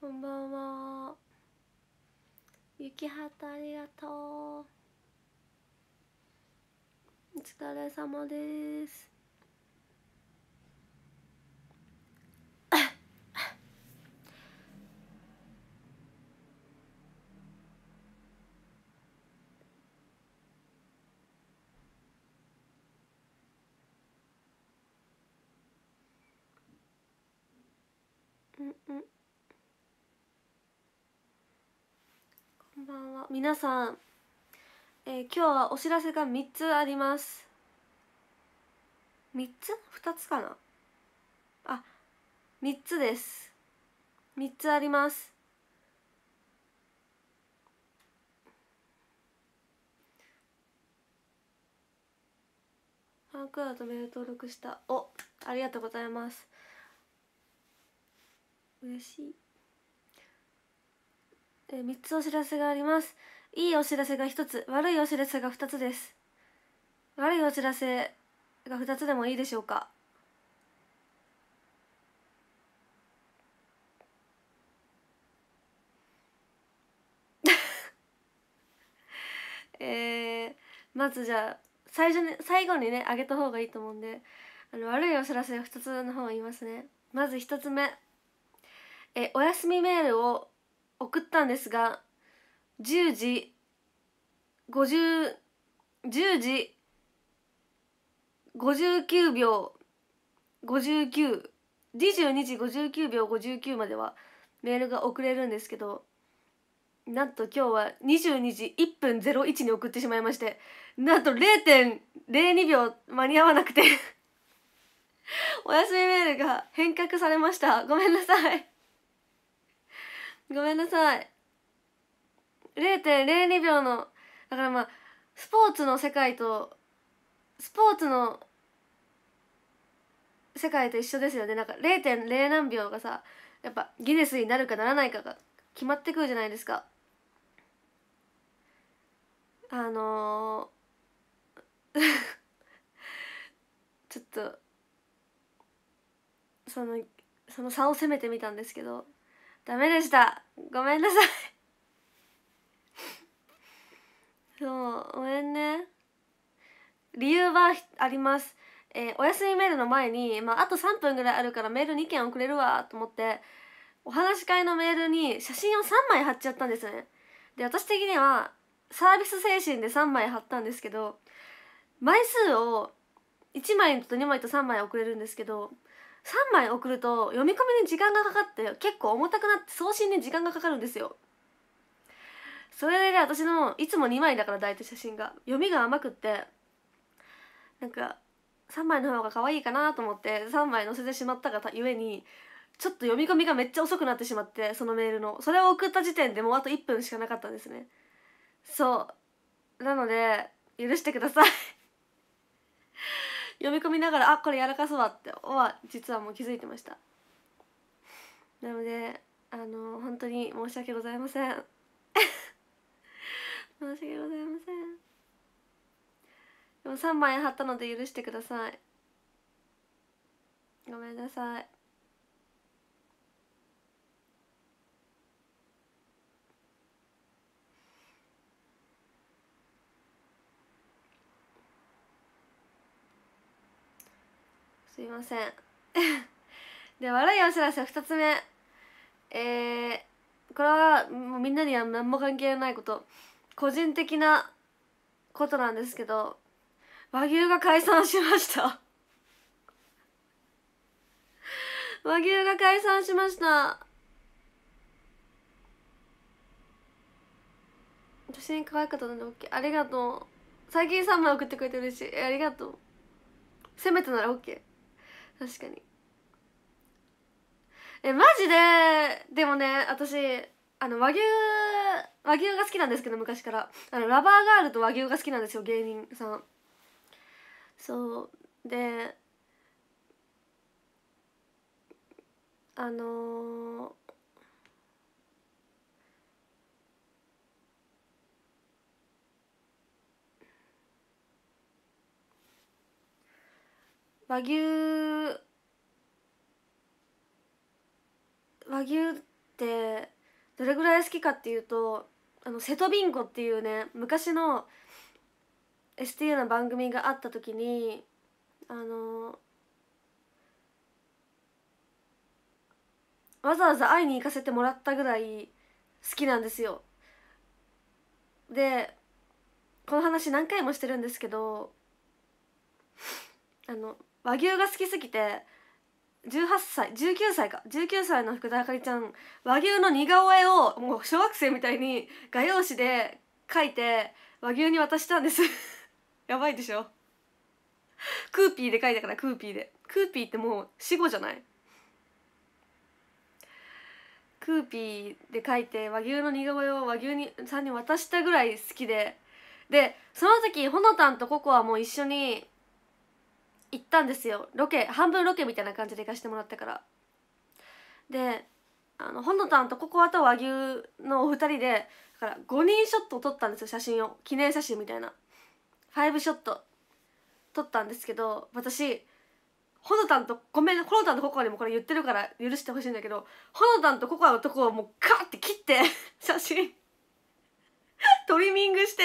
こんばんは雪畑ありがとうお疲れ様ですうんうん。ばんは皆さん、えー、今日はお知らせが3つあります3つ ?2 つかなあ3つです3つありますファンクラウドメール登録したおありがとうございます嬉しいえー、3つお知らせがありますいいお知らせが1つ悪いお知らせが2つです悪いお知らせが2つでもいいでしょうか えー、まずじゃあ最初に最後にねあげた方がいいと思うんであの悪いお知らせ2つの方言いますねまず1つ目えお休みメールを送ったんですが10時5010時59秒5922時59秒59まではメールが送れるんですけどなんと今日は22時1分01に送ってしまいましてなんと0.02秒間に合わなくて お休みメールが返却されましたごめんなさいごめんなさい0.02秒のだからまあスポーツの世界とスポーツの世界と一緒ですよねなんか0.0何秒がさやっぱギネスになるかならないかが決まってくるじゃないですかあのー、ちょっとそのその差を攻めてみたんですけどダメでしたごめんなさいそうごめんね理由はありますえー、お休みメールの前に、まあ、あと3分ぐらいあるからメール2件送れるわと思ってお話し会のメールに写真を3枚貼っちゃったんですよねで私的にはサービス精神で3枚貼ったんですけど枚数を1枚と2枚と3枚送れるんですけど3枚送ると読み込みに時間がかかって結構重たくなって送信に時間がかかるんですよそれで私のいつも2枚だから大体写真が読みが甘くってなんか3枚の方が可愛いかなと思って3枚載せてしまったがゆえにちょっと読み込みがめっちゃ遅くなってしまってそのメールのそれを送った時点でもうあと1分しかなかったんですねそうなので許してください読み込みながらあこれやらかすわっては実はもう気づいてましたなのであの本当に申し訳ございません 申し訳ございませんでも3枚貼ったので許してくださいごめんなさいすいません で悪いお知らせ2つ目えー、これはもうみんなには何も関係ないこと個人的なことなんですけど和牛が解散しました 和牛が解散しました私に可愛かったので OK ありがとう最近3枚送ってくれて嬉しいありがとうせめてなら OK 確かにえマジででもね私あの和牛和牛が好きなんですけど昔からあのラバーガールと和牛が好きなんですよ芸人さんそうであのー和牛和牛ってどれぐらい好きかっていうとあの瀬戸ビンゴっていうね昔の STU の番組があった時にあのわざわざ会いに行かせてもらったぐらい好きなんですよ。でこの話何回もしてるんですけどあの和牛が好きすぎて18歳19歳か19歳の福田あかりちゃん和牛の似顔絵をもう小学生みたいに画用紙で描いて和牛に渡したんです やばいでしょクーピーで書いたからクーピーでクーピーってもう死語じゃないクーピーで書いて和牛の似顔絵を和牛にさんに渡したぐらい好きででその時ほのたんとココはもう一緒に行ったんですよロケ半分ロケみたいな感じで行かしてもらったからであのほのたんとココアと和牛のお二人でだから5人ショットを撮ったんですよ写真を記念写真みたいな5ショット撮ったんですけど私ほのたんとごめんほのたんとココアにもこれ言ってるから許してほしいんだけどほのたんとココアのとこをもうカーって切って写真トリミングして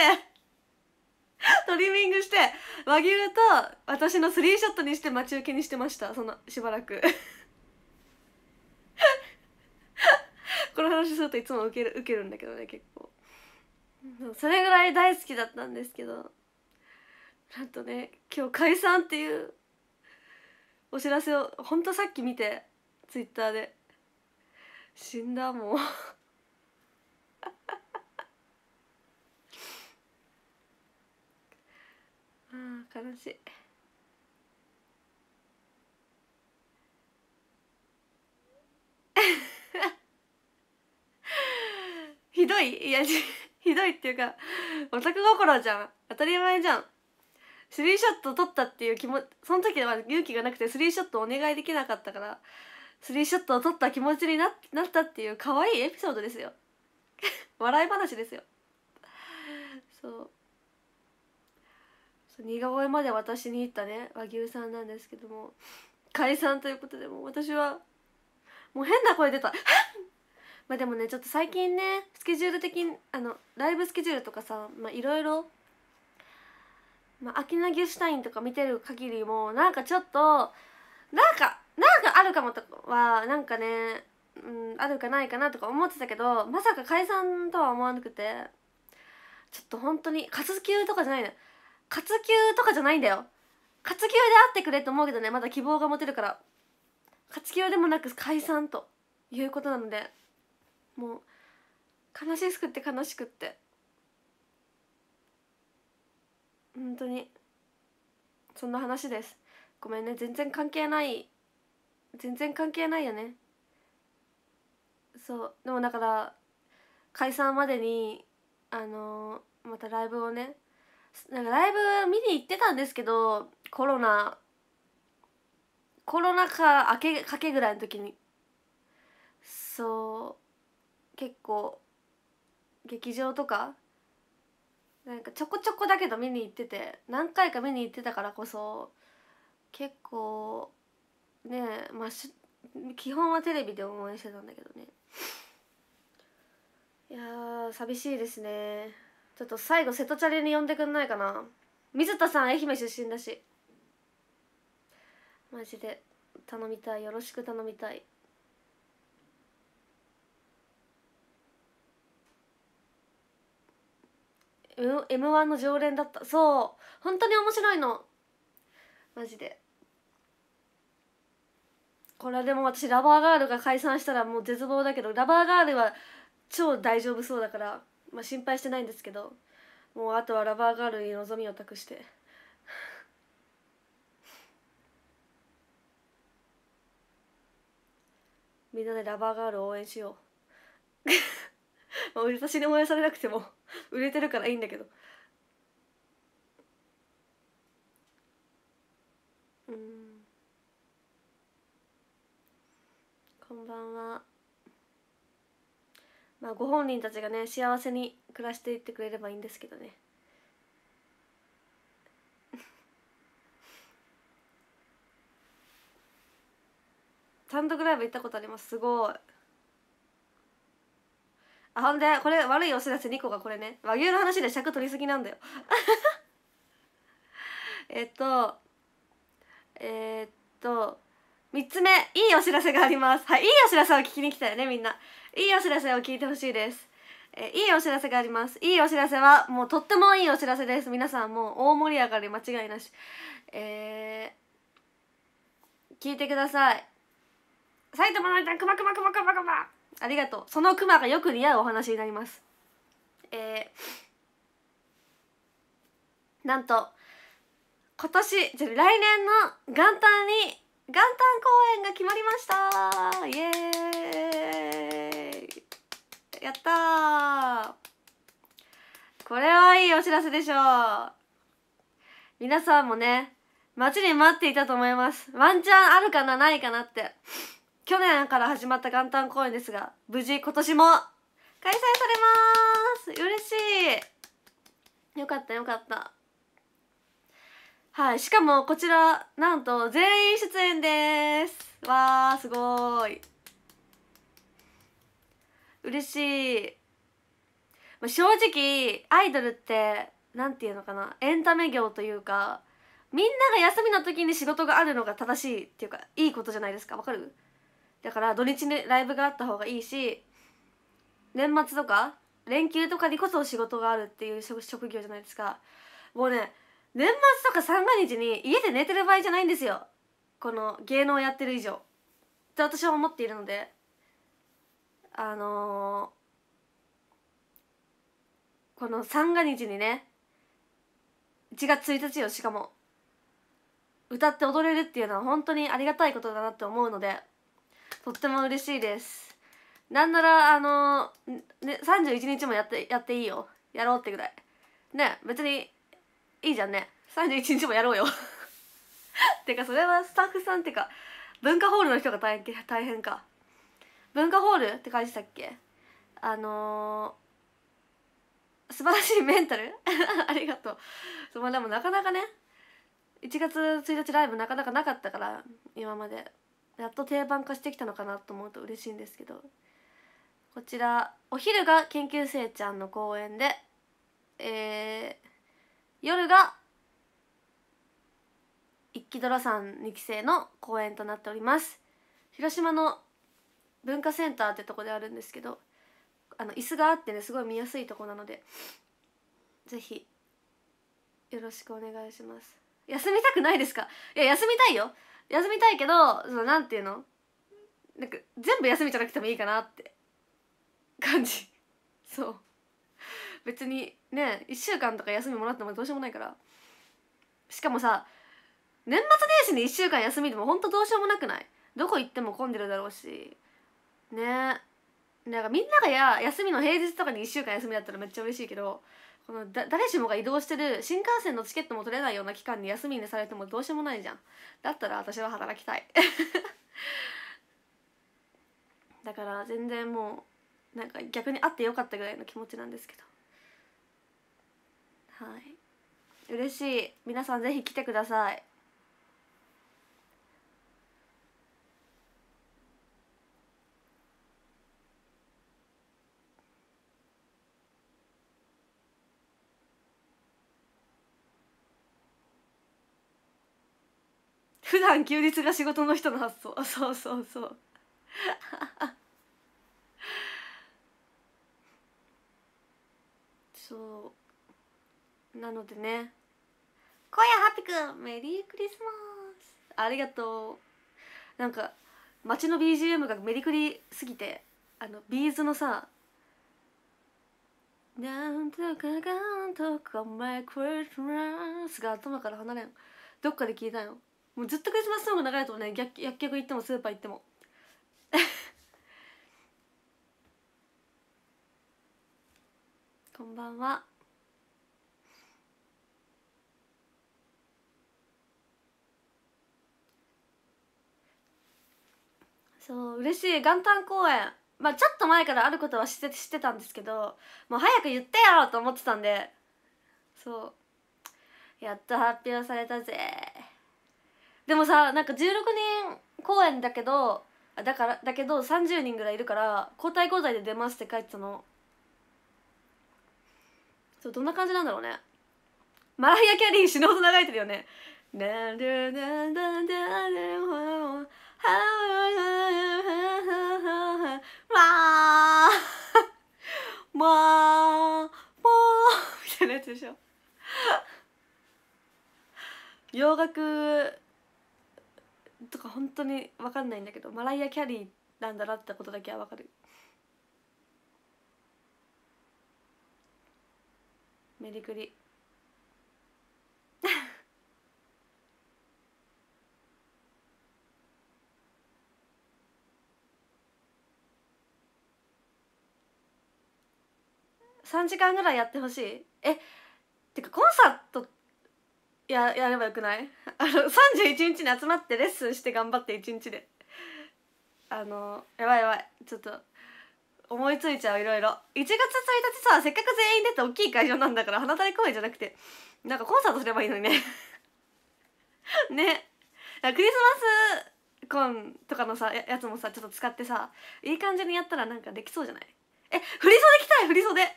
トリミングして和牛と私のスリーショットにして待ち受けにしてましたそのしばらく この話するといつもウケる受けるんだけどね結構それぐらい大好きだったんですけどなんとね今日解散っていうお知らせをほんとさっき見てツイッターで死んだもうああ悲しい ひどいいや ひどいっていうかオタク心じゃん当たり前じゃんスリーショット撮ったっていう気持ちその時は勇気がなくてスリーショットお願いできなかったからスリーショットを撮った気持ちにななったっていう可愛いエピソードですよ笑い話ですよそう似顔絵まで私に行ったね和牛さんなんですけども解散ということでも私はもう変な声出た まあでもねちょっと最近ねスケジュール的にあのライブスケジュールとかさいろいろ秋ギ牛シュタインとか見てる限りもなんかちょっとなんかなんかあるかもとはなんかね、うん、あるかないかなとか思ってたけどまさか解散とは思わなくてちょっと本当に活休とかじゃないね活休とかじゃないんだよ活休で会ってくれと思うけどねまだ希望が持てるから活休でもなく解散ということなのでもう悲しくって悲しくって本当にそんな話ですごめんね全然関係ない全然関係ないよねそうでもだから解散までにあのー、またライブをねなんかライブ見に行ってたんですけどコロナコロナ禍明けかけぐらいの時にそう結構劇場とかなんかちょこちょこだけど見に行ってて何回か見に行ってたからこそ結構ねまあし基本はテレビで応援してたんだけどねいや寂しいですねちょっと最後瀬戸チャリに呼んでくんないかな水田さん愛媛出身だしマジで頼みたいよろしく頼みたい「M1」の常連だったそう本当に面白いのマジでこれでも私ラバーガールが解散したらもう絶望だけどラバーガールは超大丈夫そうだからまあ、心配してないんですけどもうあとはラバーガールに望みを託して みんなでラバーガールを応援しようまあ私に応援されなくても 売れてるからいいんだけどうんこんばんは。まあご本人たちがね幸せに暮らしていってくれればいいんですけどね 単独ライブ行ったことありますすごいあほんでこれ悪いお知らせ2個がこれね和牛の話で尺取りすぎなんだよ えっとえー、っと3つ目いいお知らせがありますはいいいお知らせを聞きに来たよねみんないいお知らせを聞いてほしいですえいいお知らせがありますいいお知らせはもうとってもいいお知らせです皆さんもう大盛り上がり間違いなしえー、聞いてください埼玉のいたくまくまくまくまくまありがとうそのクマがよく似合うお話になりますえー、なんと今年じゃ来年の元旦に元旦公演が決まりましたイエーイやったこれはいいお知らせでしょう皆さんもね待ちに待っていたと思いますワンチャンあるかなないかなって去年から始まった元旦公演ですが無事今年も開催されます嬉しいよかったよかったはいしかもこちらなんと全員出演ですわーすごい嬉しい、まあ、正直アイドルって何て言うのかなエンタメ業というかみんなが休みの時に仕事があるのが正しいっていうかいいことじゃないですかわかるだから土日にライブがあった方がいいし年末とか連休とかにこそ仕事があるっていう職業じゃないですかもうね年末とか三が日に家で寝てる場合じゃないんですよこの芸能やってる以上と私は思っているのであのー、この三が日にね1月1日よしかも歌って踊れるっていうのは本当にありがたいことだなって思うのでとっても嬉しいですなんならあのー、ね、31日もやってやっていいよやろうってぐらいね別にいいじゃんね31日もやろうよ てかそれはスタッフさんってか文化ホールの人が大変大変か文化ホールって書いてたっけあのー、素晴らしいメンタル ありがとうそうまあでもなかなかね1月1日ライブなかなかなかったから今までやっと定番化してきたのかなと思うと嬉しいんですけどこちらお昼が研究生ちゃんの公演でえー夜が一気さん2期生の公演となっております広島の文化センターってとこであるんですけどあの椅子があってねすごい見やすいとこなのでぜひよろしくお願いします休みたくないですかいや休みたいよ休みたいけどそのなんていうのなんか全部休みじゃなくてもいいかなって感じそう別にね1週間とか休みもらってもどうしようもないからしかもさ年末年始に1週間休みでもほんとどうしようもなくないどこ行っても混んでるだろうしねなんかみんながや休みの平日とかに1週間休みだったらめっちゃ嬉しいけどこのだ誰しもが移動してる新幹線のチケットも取れないような期間に休みにされてもどうしようもないじゃんだったら私は働きたい だから全然もうなんか逆にあってよかったぐらいの気持ちなんですけどはい嬉しい皆さんぜひ来てください普段休日が仕事の人の発想そうそうそう そうなのでね今夜ハッピくんメリークリスマスありがとうなんか街の BGM がメリクリすぎてあのビーズのさ「なんとかかんとかマイクリスマス」が頭から離れんどっかで聞いたよもうずっとクリスマスソング流れてもね薬薬局行ってもスーパー行っても こんばんはそう嬉しい元旦公演まあちょっと前からあることは知って知ってたんですけどもう早く言ってよと思ってたんでそうやっと発表されたぜでもさなんか16人公演だけどだからだけど30人ぐらいいるから交代交代で出ますって書いてたのそうどんな感じなんだろうねマライア・キャリー死ぬほど長いてるよね「ダルダルダルダルわーわーぽーみたいなやつでしょ洋楽とか本当に分かんないんだけどマライア・キャリーなんだなってことだけは分かるメリクリ3時間ぐらいやってほしいえてかコンサートややればよくない あの31日に集まってレッスンして頑張って1日であのやばいやばいちょっと思いついちゃういろいろ1月1日させっかく全員出て大きい会場なんだから花垂れ公演じゃなくてなんかコンサートすればいいのにね ねクリスマスコンとかのさやつもさちょっと使ってさいい感じにやったらなんかできそうじゃないえ振り袖着たい振り袖え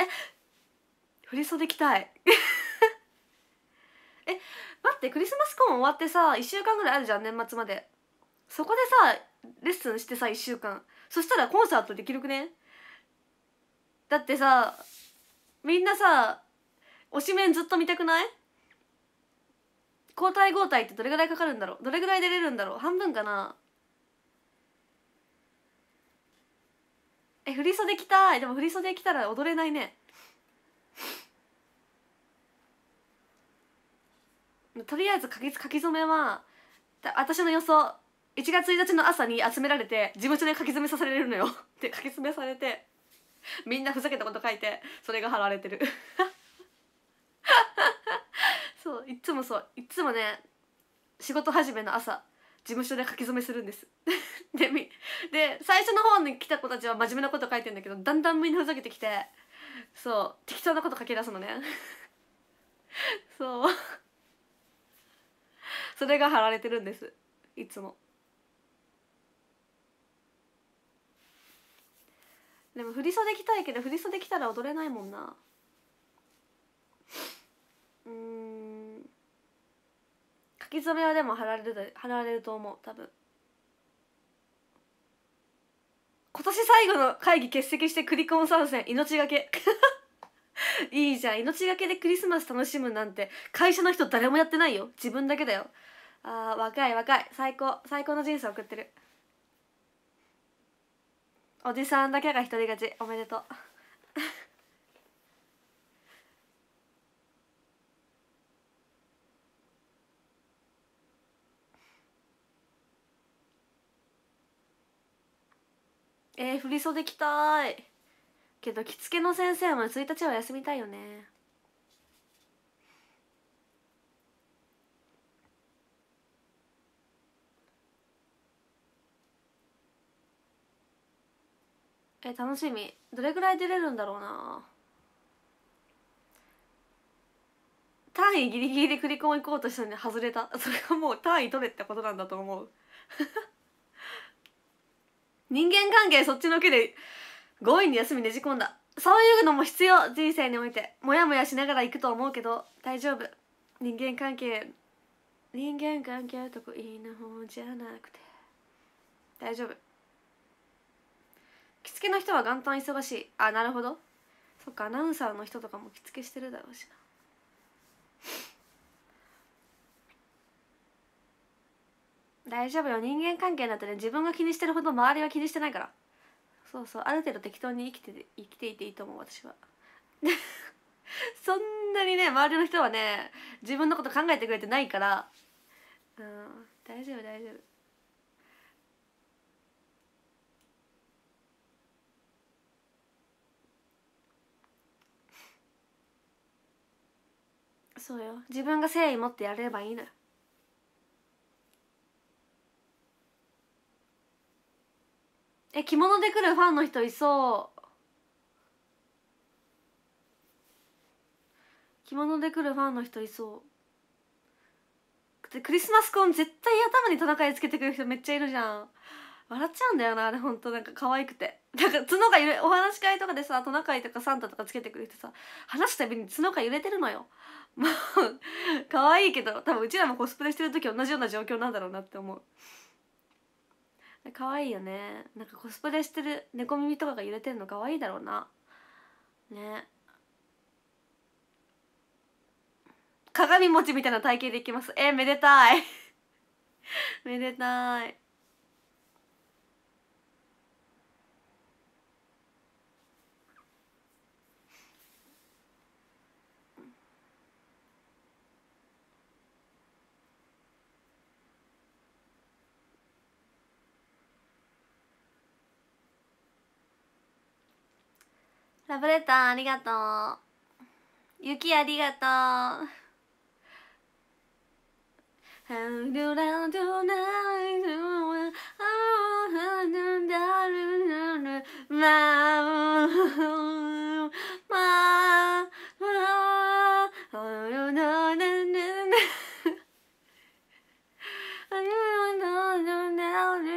振り袖着たい え待ってクリスマスコーン終わってさ1週間ぐらいあるじゃん年末までそこでさレッスンしてさ1週間そしたらコンサートできるくねだってさみんなさ推しメンずっと見たくない交代交代ってどれぐらいかかるんだろうどれぐらい出れるんだろう半分かなえ振り袖着たいでも振り袖着たら踊れないねとりあえず書き書き初めは私の予想1月1日の朝に集められて事務所で書き初めさせられるのよ で書き初めされてみんなふざけたこと書いてそれが貼られてる そういつもそういつもね仕事始めの朝事務所で書き初めするんです でみで最初の方に来た子たちは真面目なこと書いてんだけどだんだんみんなふざけてきてそう適当なこと書き出すのね そうそれが貼られてるんですいつもでも振り袖着たいけど振り袖着たら踊れないもんなうん書き初めはでも貼られる貼られると思う多分今年最後の会議欠席してクリコン参戦命がけ いいじゃん命がけでクリスマス楽しむなんて会社の人誰もやってないよ自分だけだよあー若い若い最高最高の人生送ってるおじさんだけが一人勝ちおめでとうえー、振り袖着たいけど着付けの先生は1日は休みたいよねえー、楽しみどれぐらい出れるんだろうな単位ギリギリで繰り込み行こうとしたのに外れたそれがもう単位取れってことなんだと思う人間関係そっちのけで強引に休みねじ込んだそういうのも必要人生においてモヤモヤしながら行くと思うけど大丈夫人間関係人間関係といいな方じゃなくて大丈夫着付けの人は元旦忙しいあなるほどそっかアナウンサーの人とかも着付けしてるだろうしな大丈夫よ人間関係なんてね自分が気にしてるほど周りは気にしてないからそうそうある程度適当に生きて生きていていいと思う私は そんなにね周りの人はね自分のこと考えてくれてないからうん大丈夫大丈夫そうよ自分が誠意持ってやればいいのよえ着物で来るファンの人いそう着物で来るファンの人いそうクリスマスコン絶対頭にトナカイつけてくる人めっちゃいるじゃん笑っちゃうんだよなあれほんとなんか可愛くてなんか角が揺れお話し会とかでさトナカイとかサンタとかつけてくる人さ話すたびに角が揺れてるのよもう可愛いけど多分うちらもコスプレしてる時同じような状況なんだろうなって思う可愛いよねなんかコスプレしてる猫耳とかが揺れてるの可愛いだろうなね鏡餅みたいな体型でいきますえめでたい めでたいラブレターありがとう雪ありがとう How do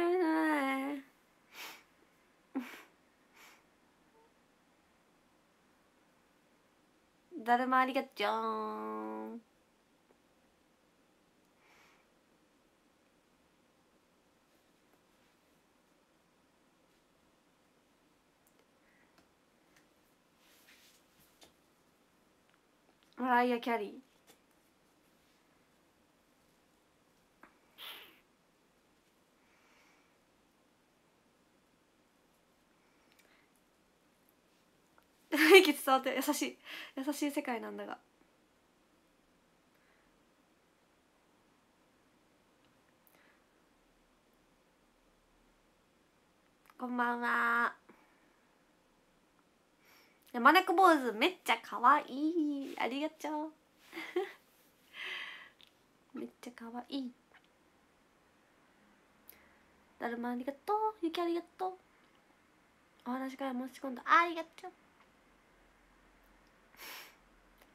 だるまありがとうマライア・キャリー伝わって優しい優しい世界なんだがこんばんは山猫坊主めっちゃかわいいありがとう めっちゃかわいいだるまありがとう雪ありがとうお話から申し込んだありがとう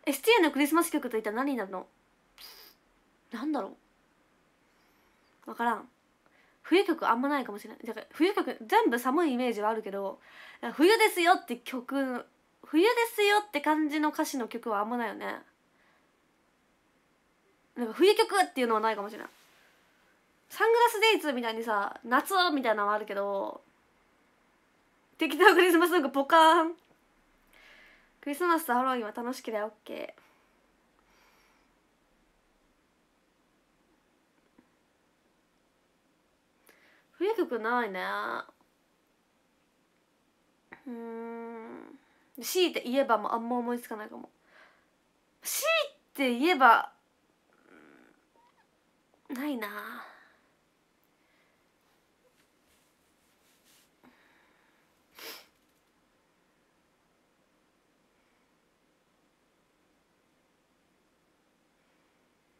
ST のクリスマス曲といったら何なのなんだろう分からん冬曲あんまないかもしれないだから冬曲全部寒いイメージはあるけど冬ですよって曲冬ですよって感じの歌詞の曲はあんまないよねなんか冬曲っていうのはないかもしれないサングラスデイツみたいにさ夏みたいなのはあるけど適当クリスマスソングポカーンクリスマスとハロウィンは楽しければ OK 冬曲ないねうん強いて言えばもうあんま思いつかないかも強いて言えば、ないな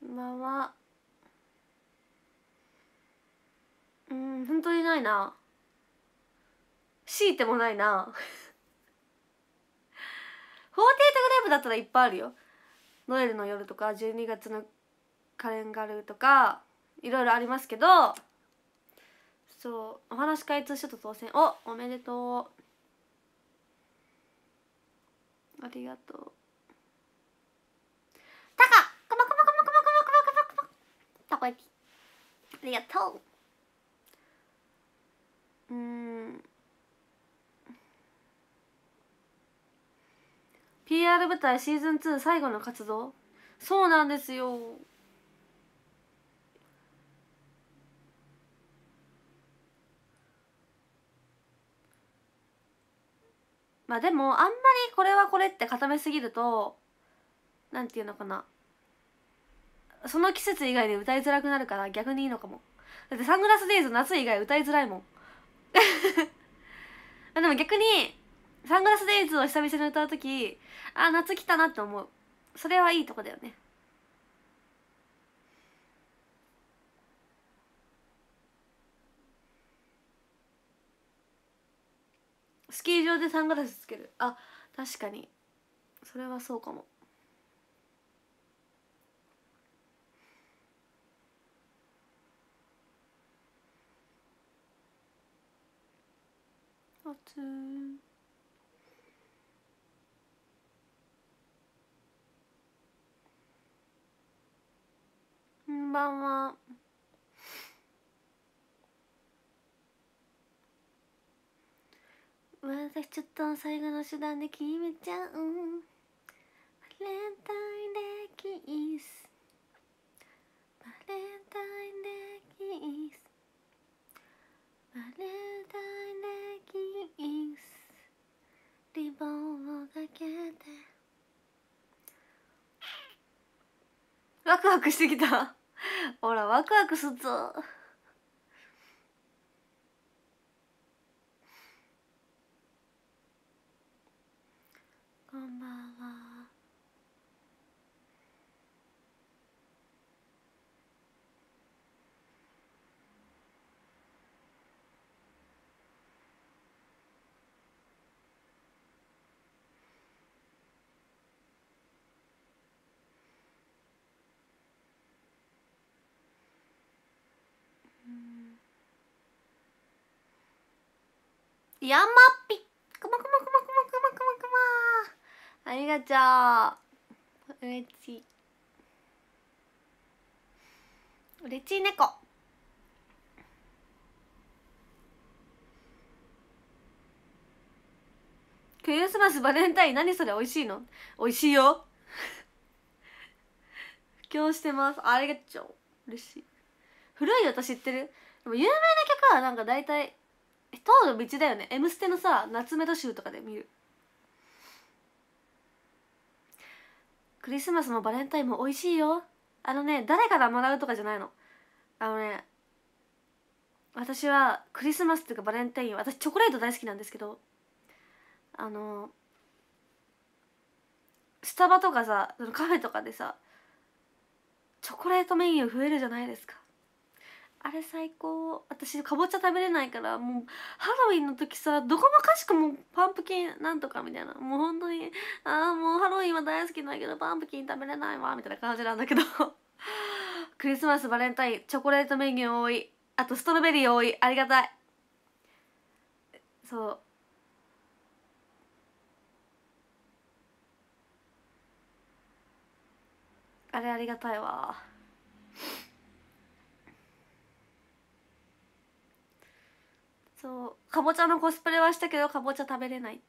こんばんはうん本当にないな強いてもないな48グライブだったらいっぱいあるよノエルの夜とか12月のカレンガルとかいろいろありますけどそうお話開通しと当選おおめでとうありがとうたこ焼きありがとううん PR 舞台シーズン2最後の活動そうなんですよまあでもあんまりこれはこれって固めすぎると何て言うのかなその季節以外で歌いづらくなるから逆にいいのかもだってサングラスデイズ夏以外歌いづらいもん でも逆にサングラスデイズを久々に歌う時あ夏来たなって思うそれはいいとこだよねスキー場でサングラスつけるあ確かにそれはそうかもますこんばんは私ちょっと最後の手段で決めちゃうバレンタインデーキスワクワクしてきた。ほら、ワクワクすっぞ。山っぴくまくまくまくまくまくまくまありがとううれちいうれちい猫クリスマスバレンタイン何それ美味しいの美味しいよ布教 してますありがとう嬉しい古い私知ってるでも有名な曲はなんか大体え塔の道だよね「M ステ」のさ夏目戸集とかで見るクリスマスもバレンタインも美味しいよあのね誰からもらうとかじゃないのあのね私はクリスマスっていうかバレンタイン私チョコレート大好きなんですけどあのスタバとかさカフェとかでさチョコレートメニュー増えるじゃないですかあれ最高私かぼちゃ食べれないからもうハロウィンの時さどこもかしくもパンプキンなんとかみたいなもう本当にああもうハロウィンは大好きだけどパンプキン食べれないわみたいな感じなんだけど クリスマスバレンタインチョコレートメニュー多いあとストロベリー多いありがたいそうあれありがたいわそうかぼちゃのコスプレはしたけどかぼちゃ食べれない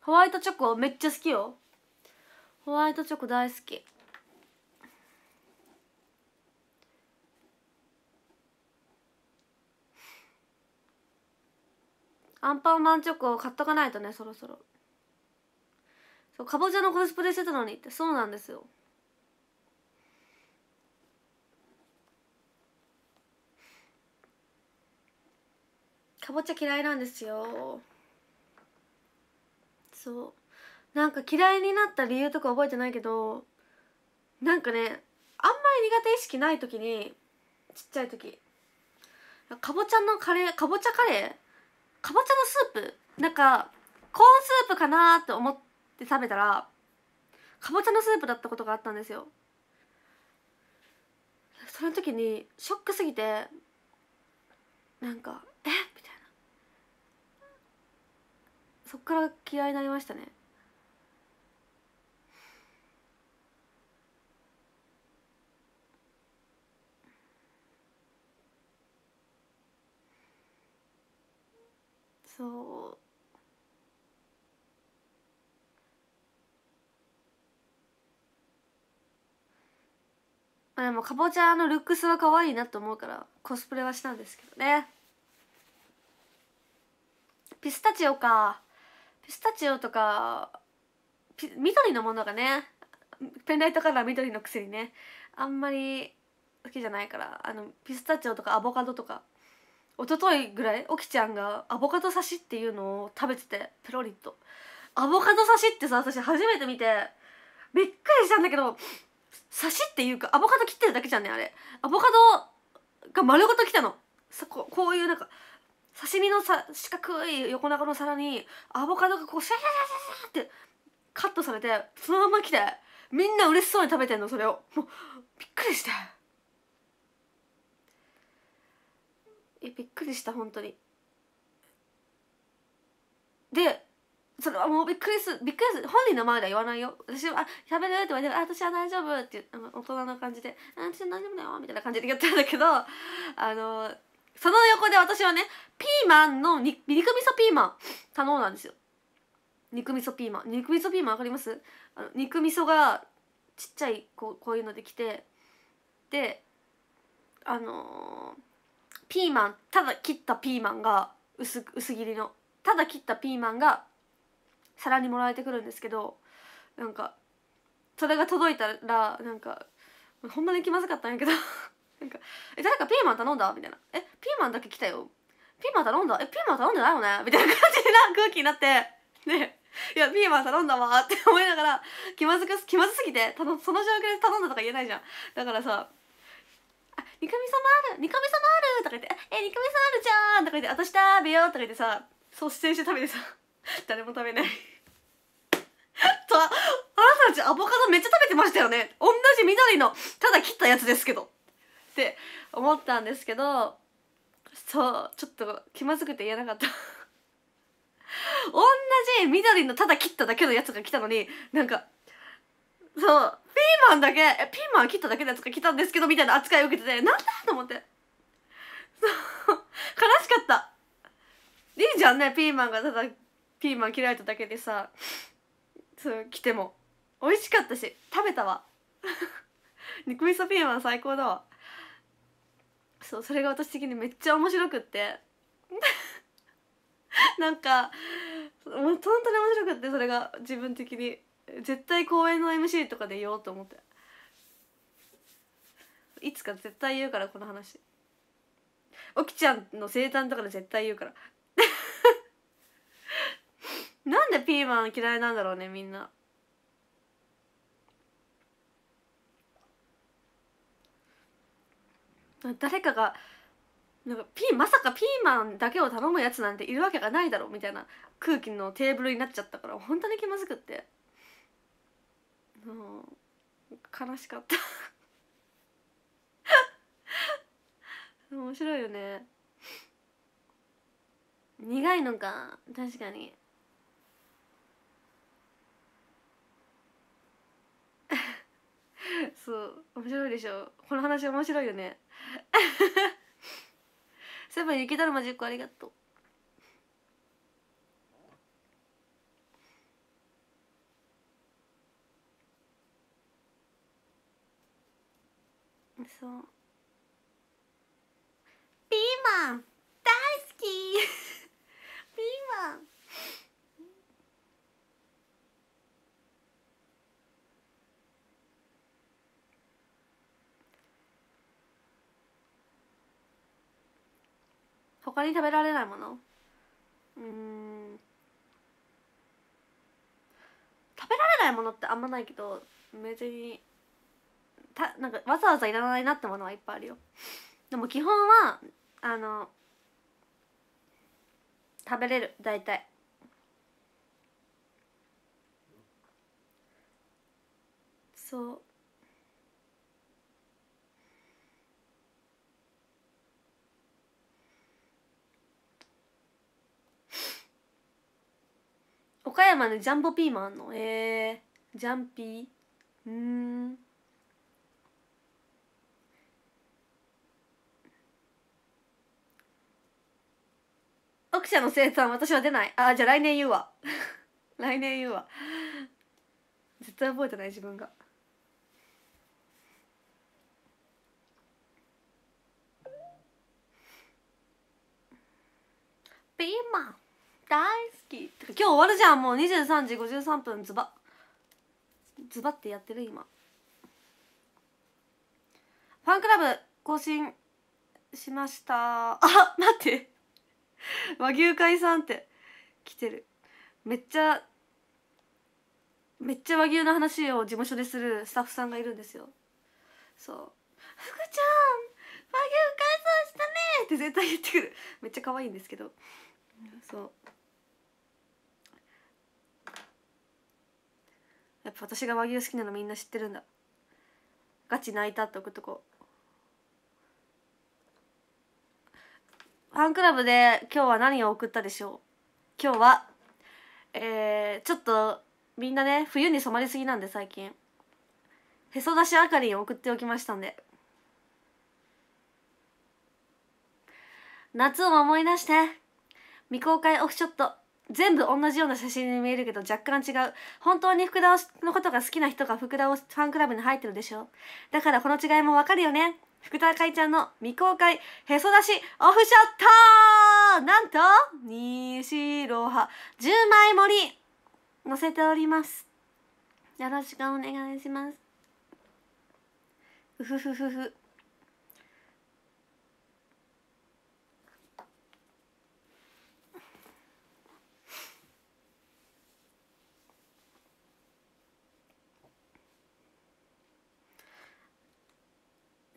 ホワイトチョコめっちゃ好きよホワイトチョコ大好きアンパンマンチョコ買っとかないとねそろそろそうかぼちゃのコスプレしてたのにってそうなんですよかぼちゃ嫌いなんですよそうなんか嫌いになった理由とか覚えてないけどなんかねあんまり苦手意識ない時にちっちゃい時かぼちゃのカレーかぼちゃカレーかぼちゃのスープなんかコーンスープかなって思って食べたらかぼちゃのスープだったことがあったんですよその時にショックすぎてなんかえみたいなそっから嫌いになりましたねそうあでもかぼちゃのルックスは可愛いなと思うからコスプレはしたんですけどねピスタチオかピスタチオとか緑のものがねペンライトカラー緑のくせにねあんまり好きじゃないからあのピスタチオとかアボカドとか一昨日ぐらいおきちゃんがアボカド刺しっていうのを食べててペロリとアボカド刺しってさ私初めて見てびっくりしたんだけど刺しっていうかアボカド切ってるだけじゃんねあれアボカドが丸ごと来たのここういうなんか刺身のさ四角い横長の皿にアボカドがこうシャシャシャシャってカットされてそのまま来てみんな嬉しそうに食べてんのそれをもうびっくりしてえびっくりした本当にでそれはもうびっくりするびっくりする本人の前では言わないよ私は「あ食べる?」って言われて「あ私は大丈夫」って大人の感じで「あ私は大丈夫だよ」みたいな感じで言ってるんだけどあのその横で私はねピーマンの肉味噌ピーマン頼んだんですよ肉味噌ピーマン肉味噌ピーマンわかりますあの肉味噌がちっちゃいこうこういうのできてであのー、ピーマンただ切ったピーマンが薄薄切りのただ切ったピーマンが皿にもらえてくるんですけどなんかそれが届いたらなんかほんまに気まずかったんやけどなんか「え誰かピーマン頼んだ?」みたいな「えピーマンだけ来たよピーマン頼んだえピーマン頼んでないよね?」みたいな感じな空気になってで「いやピーマン頼んだわ」って思いながら気まずく気まずすぎてその状況で頼んだとか言えないじゃんだからさ「ニみミもあるニみミもある」とか言って「えニカミさんあるじゃん」とか言って「私食べよう」とか言ってさ率先して食べてさ 誰も食べないとあなたたちアボカドめっちゃ食べてましたよね同じ緑のただ切ったやつですけどって思ったんですけどそうちょっと気まずくて言えなかった 同じ緑のただ切っただけのやつが来たのになんかそうピーマンだけえピーマン切っただけのやつが来たんですけどみたいな扱いを受けててなんだと思ってそう悲しかったいいじゃんねピーマンがただピーマン切られただけでさそう来ても美味しかったし食べたわ 肉味噌ピーマン最高だわそうそれが私的にめっちゃ面白くって なんかもう本当に面白くってそれが自分的に絶対公演の MC とかで言おうと思っていつか絶対言うからこの話おきちゃんの生誕とかで絶対言うから なんでピーマン嫌いなんだろうねみんな。誰かがなんかピまさかピーマンだけを頼むやつなんているわけがないだろみたいな空気のテーブルになっちゃったから本当に気まずくって、うん、悲しかった面白いよね苦いのか確かに そう面白いでしょこの話面白いよねそういえば雪だるま10個ありがとうそうピーマン他に食べられないものうん食べられないものってあんまないけど別にたなんかわざわざいらないなってものはいっぱいあるよでも基本はあの食べれる大体そう岡山でジャンボピーマンあんのえー、ジャンピーうん奥者の生産私は出ないあじゃあ来年言うわ 来年言うわ絶対覚えてない自分がピーマン今日終わるじゃんもう23時53分ズバズバってやってる今ファンクラブ更新しましたあ待って和牛会さんって来てるめっちゃめっちゃ和牛の話を事務所でするスタッフさんがいるんですよそう「ふぐちゃん和牛解散したね!」って絶対言ってくるめっちゃ可愛いんですけどそうやっぱ私が和牛好きなのみんな知ってるんだガチ泣いたって送っとこうファンクラブで今日は何を送ったでしょう今日はえー、ちょっとみんなね冬に染まりすぎなんで最近へそ出しあかりを送っておきましたんで夏を思い出して未公開オフショット全部同じような写真に見えるけど若干違う本当に福田のことが好きな人が福田をファンクラブに入ってるでしょだからこの違いもわかるよね福田海ちゃんの未公開へそ出しオフショットなんと西ロハ10枚盛り載せておりますよろしくお願いしますうふふふふ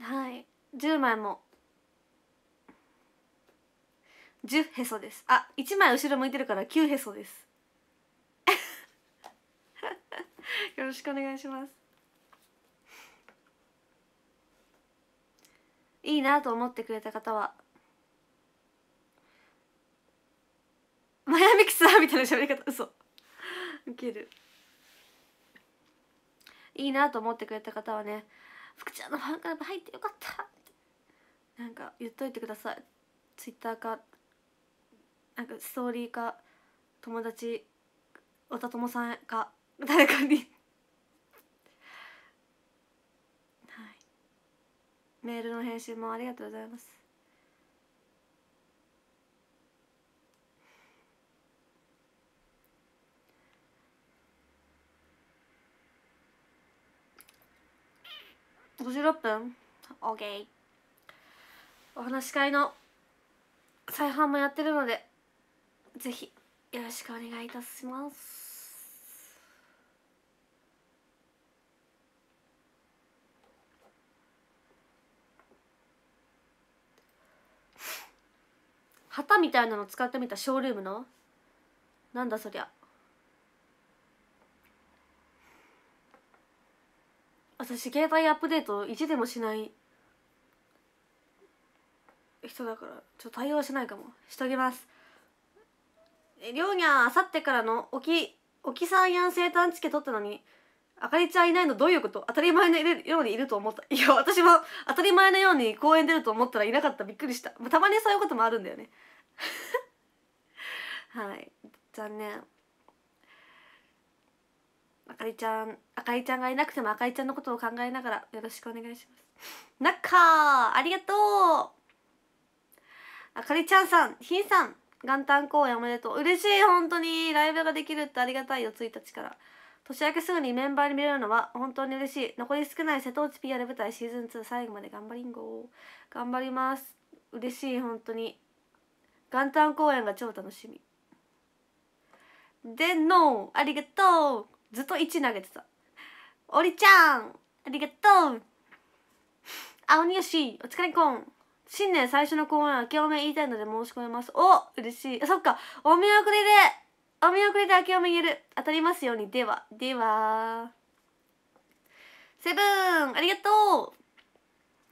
はい10枚も10へそですあ1枚後ろ向いてるから9へそです よろしくお願いしますいいなと思ってくれた方はマヤミキサーみたいな喋り方嘘ウケるいいなと思ってくれた方はね福ちゃんのファンクラブ入ってよかったなんか言っといてくださいツイッターかなんかストーリーか友達おたともさんか誰かにはいメールの返信もありがとうございます56分 OK お話し会の再販もやってるのでぜひよろしくお願いいたします旗みたいなの使ってみたショールームのなんだそりゃ私携帯アップデート1でもしない人だからちょっと対応しないかもしときますえりょうにゃあ、あさってからのおきおきさんやん生誕チケ取ったのにあかりちゃんいないのどういうこと当たり前のようにいると思った いや私も当たり前のように公園出ると思ったらいなかったびっくりしたたまにそういうこともあるんだよね はい残念あかりちゃんあかりちゃんがいなくてもあかりちゃんのことを考えながらよろしくお願いしますなっかありがとうあかりちゃんさんひんさん元旦公演おめでとう嬉しい本当にライブができるってありがたいよ1日から年明けすぐにメンバーに見れるのは本当に嬉しい残り少ない瀬戸内 PR 舞台シーズン2最後まで頑張りんご頑張ります嬉しい本当に元旦公演が超楽しみでのありがとうずっと1投げてた「おりちゃんありがとう!」「青によしお疲れこん!」新年最初の公演明けおめ言いたいので申し込みますお嬉しいそっかお見送りでお見送りで明けおめ言える当たりますようにではではセブンありがと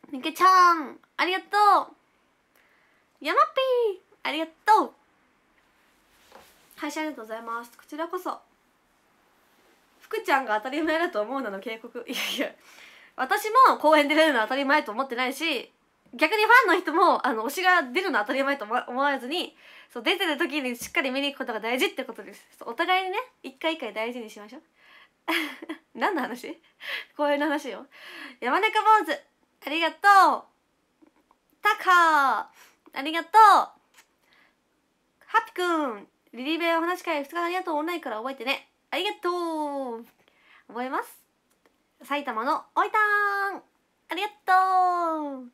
うみけちゃんありがとうやまっぴーありがとう配信ありがとうございますこちらこそちゃんが当たり前だと思うなの警告いやいや私も公演で出るのは当たり前と思ってないし逆にファンの人もあの推しが出るのは当たり前と思わずにそう出てる時にしっかり見に行くことが大事ってことですお互いにね一回一回大事にしましょう 何の話 公演の話よ山中坊主ありがとうタカありがとうハピくんリリベお話会2日ありがとうオンラインから覚えてねありがとう覚えます埼玉のおいたんありがとう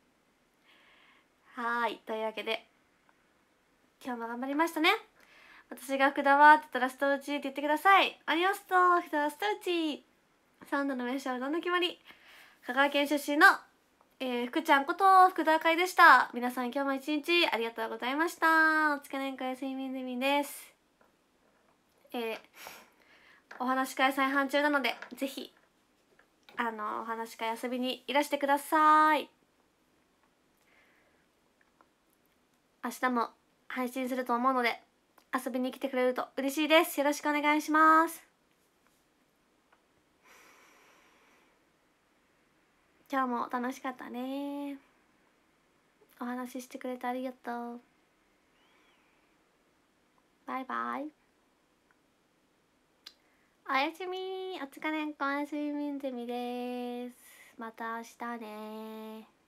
はいというわけで今日も頑張りましたね私が福田はって言ったらストーチって言ってくださいありがとと福田はストーチサウンドの名称はどんな決まり香川県出身の、えー、福ちゃんこと福田会でした皆さん今日も一日ありがとうございましたお疲れんかや睡眠ゼミですえーお話会再販中なのでぜひあのお話会遊びにいらしてください明日も配信すると思うので遊びに来てくれると嬉しいですよろしくお願いします今日も楽しかったねお話ししてくれてありがとうバイバイおやすみお疲れんこ安睡みんずみですまた明日ね